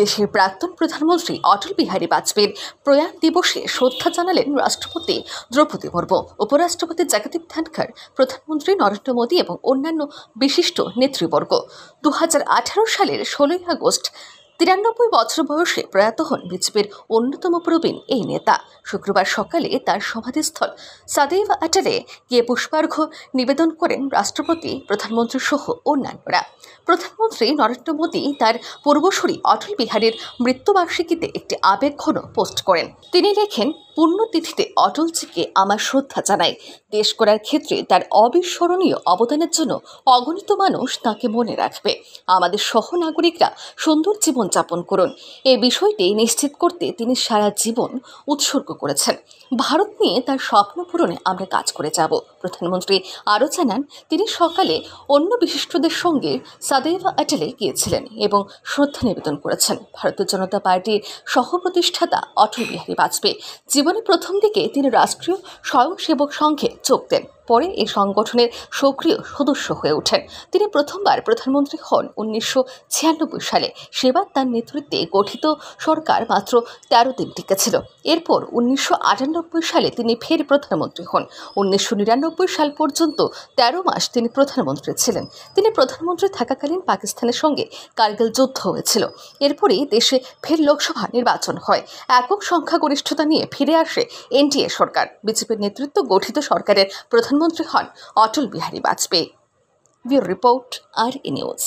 দেশের প্রাক্তন প্রধানমন্ত্রী অটল বিহারী বাজপেয়ীর প্রয়াণ দিবসে শ্রদ্ধা জানালেন রাষ্ট্রপতি দ্রৌপদী মুর্মু উপরাষ্ট্রপতি জগদীপ ধনখড় প্রধানমন্ত্রী নরেন্দ্র মোদী এবং অন্যান্য বিশিষ্ট নেতৃবর্গ দু সালের ষোলোই আগস্ট তিরানব্বই বছর বয়সে প্রয়াত হন বিজেপির অন্যতম প্রবীণ এই নেতা শুক্রবার সকালে তার সমাধিস্থল সাদেভ আটালে গিয়ে পুষ্পার্ঘ নিবেদন করেন রাষ্ট্রপতি প্রধানমন্ত্রী সহ অন্যান্যরা প্রধানমন্ত্রী নরেন্দ্র মোদী তার পূর্বসূরি অটল বিহারের মৃত্যুবার্ষিকীতে একটি আবেগঘন পোস্ট করেন তিনি লেখেন পুণ্যতিথিতে অটলজিকে আমার শ্রদ্ধা জানাই দেশ করার ক্ষেত্রে তার অবিস্মরণীয় অবদানের জন্য অগণিত মানুষ তাকে মনে রাখবে আমাদের সহনাগরিকরা সুন্দর জীবন উদযাপন করুন এই বিষয়টি নিশ্চিত করতে তিনি সারা জীবন উৎসর্গ করেছেন ভারত নিয়ে তার স্বপ্ন পূরণে আমরা কাজ করে যাব প্রধানমন্ত্রী আরও জানান তিনি সকালে অন্য বিশিষ্টদের সঙ্গে সাদেবা অ্যাটেলে গিয়েছিলেন এবং শ্রদ্ধা নিবেদন করেছেন ভারতীয় জনতা পার্টির সহপ্রতিষ্ঠাতা অটল বিহারী বাজপেয়ী জীবনের প্রথম দিকে তিনি রাষ্ট্রীয় স্বয়ংসেবক সংঘে যোগ দেন পরে এই সংগঠনের সক্রিয় সদস্য হয়ে ওঠেন তিনি প্রথমবার প্রধানমন্ত্রী হন উনিশশো সালে সেবার তার নেতৃত্বে গঠিত সরকার মাত্র তেরো দিন টিকেছিল এরপর উনিশশো সালে তিনি ফের প্রধানমন্ত্রী হন উনিশশো সাল পর্যন্ত ১৩ মাস তিনি প্রধানমন্ত্রী ছিলেন তিনি প্রধানমন্ত্রী থাকাকালীন পাকিস্তানের সঙ্গে কার্গিল যুদ্ধ হয়েছিল এরপরই দেশে ফের লোকসভা নির্বাচন হয় একক সংখ্যাগরিষ্ঠতা নিয়ে ফিরে আসে এনডিএ সরকার বিজেপির নেতৃত্ব গঠিত সরকারের প্রধান প্রধানমন্ত্রী হন অটল বিহারী বাজপেয়ী ব্যুরো রিপোর্ট আর ই নিউজ